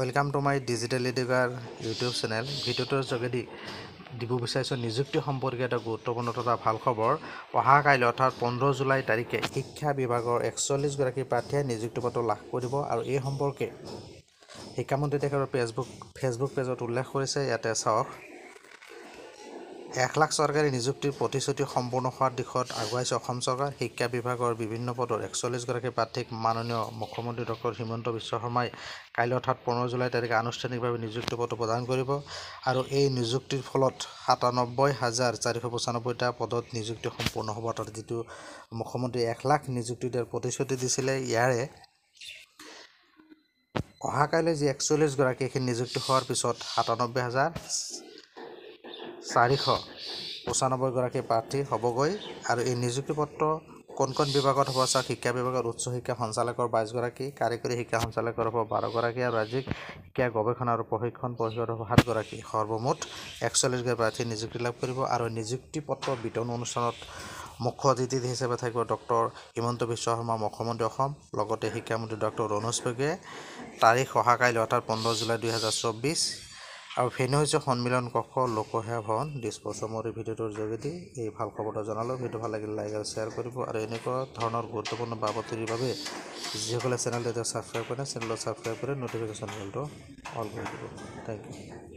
welcome to my digital educator YouTube channel ভিডিঅ'টোৰ যোগেদি দিব বিচাৰিছোঁ নিযুক্তি সম্পৰ্কে এটা গুৰুত্বপূৰ্ণ তথা ভাল খবৰ অহা কাইলৈ অৰ্থাৎ পোন্ধৰ জুলাই তাৰিখে শিক্ষা বিভাগৰ একচল্লিছগৰাকী প্ৰাৰ্থীয়ে নিযুক্তি পত্ৰ লাভ কৰিব আৰু এই সম্পৰ্কে শিক্ষামন্ত্ৰী তেখেতৰ ফেচবুক ফেচবুক পেজত উল্লেখ কৰিছে ইয়াতে চাওক এক লাখ চৰকাৰী নিযুক্তিৰ প্ৰতিশ্ৰুতি সম্পূৰ্ণ হোৱাৰ দিশত আগুৱাইছে অসম চৰকাৰ শিক্ষা বিভাগৰ বিভিন্ন পদৰ একচল্লিছগৰাকী প্ৰাৰ্থীক মাননীয় মুখ্যমন্ত্ৰী ডক্টৰ হিমন্ত বিশ্ব শৰ্মাই কাইলৈ অৰ্থাৎ পোন্ধৰ জুলাই তাৰিখে আনুষ্ঠানিকভাৱে নিযুক্তি পত্ৰ প্ৰদান কৰিব আৰু এই নিযুক্তিৰ ফলত সাতানব্বৈ হাজাৰ চাৰিশ পঁচানব্বৈটা পদত নিযুক্তি সম্পূৰ্ণ হ'ব অৰ্থাৎ যিটো মুখ্যমন্ত্ৰীয়ে এক লাখ নিযুক্তি দিয়াৰ প্ৰতিশ্ৰুতি দিছিলে ইয়াৰে অহা কাইলৈ যি একচল্লিছগৰাকী এইখিনি নিযুক্তি হোৱাৰ পিছত সাতানব্বৈ হাজাৰ চাৰিশ পঁচানব্বৈগৰাকী প্ৰাৰ্থী হ'বগৈ আৰু এই নিযুক্তি পত্ৰ কোন কণ বিভাগত হ'ব চাওক শিক্ষা বিভাগত উচ্চ শিক্ষা সঞ্চালকৰ বাইছগৰাকী কাৰিকৰী শিক্ষা সঞ্চালকৰ হ'ব বাৰগৰাকী আৰু ৰাজ্যিক শিক্ষা গৱেষণা আৰু প্ৰশিক্ষণ পৰিষদৰ হ'ব সাতগৰাকী সৰ্বমুঠ একচল্লিছগৰাকী প্ৰাৰ্থী নিযুক্তি লাভ কৰিব আৰু নিযুক্তি পত্ৰ বিতৰণ অনুষ্ঠানত মুখ্য অতিথি হিচাপে থাকিব ডক্টৰ হিমন্ত বিশ্ব শৰ্মা মুখ্যমন্ত্ৰী অসম লগতে শিক্ষামন্ত্ৰী ডক্টৰ ৰণোজ বৰ্গীয়ে তাৰিখ অহা কাইলৈ অৰ্থাৎ পোন্ধৰ জুলাই দুহেজাৰ চৌব্বিছ আৰু ফেনী হৈছে সন্মিলন কক্ষ লোকসেৱা ভৱন ডিছপ'জ মোৰ এই ভিডিঅ'টোৰ যোগেদি এই ভাল খবৰটো জনালোঁ ভিডিঅ' ভাল লাগিলে লাইক আৰু শ্বেয়াৰ কৰিব আৰু এনেকুৱা ধৰণৰ গুৰুত্বপূৰ্ণ বাবতিৰ বাবে যিসকলে চেনেলটো এতিয়া ছাবস্ক্ৰাইব কৰে চেনেলত ছাবস্ক্ৰাইব কৰি ন'টিফিকেশ্যন বেলটো অল কৰি দিব থেংক ইউ